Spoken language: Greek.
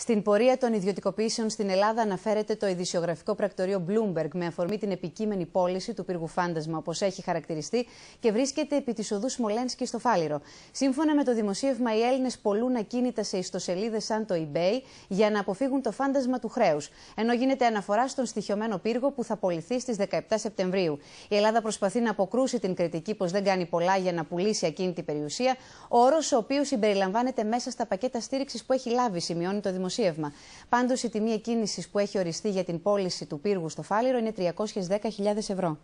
Στην πορεία των ιδιωτικοποίησεων στην Ελλάδα αναφέρεται το ειδησιογραφικό πρακτορείο Bloomberg με αφορμή την επικείμενη πώληση του πύργου Φάντασμα, όπως έχει χαρακτηριστεί, και βρίσκεται επί της οδού Σμολένσκι στο Φάληρο. Σύμφωνα με το δημοσίευμα, οι Έλληνες πολλούν ακίνητα σε ιστοσελίδες σαν το eBay για να αποφύγουν το φάντασμα του χρέους, ενώ γίνεται αναφορά στον στοιχειωμένο πύργο που θα πωληθεί στις 17 Σεπτεμβρίου. Η Ελλάδα προσπαθεί να αποκρούσει την κριτική πως δεν κάνει πολλά για να πουλήσει ακίνητη περιουσία, όρος ο οποίος συμπεριλαμβάνεται μέσα στα πακέτα στήριξης που έχει λάβει, σημειώνει το δημοσίευμα δημοσίευμα. Πάντως, η τιμή εκκίνησης που έχει οριστεί για την πώληση του πύργου στο Φάληρο είναι 310.000 ευρώ.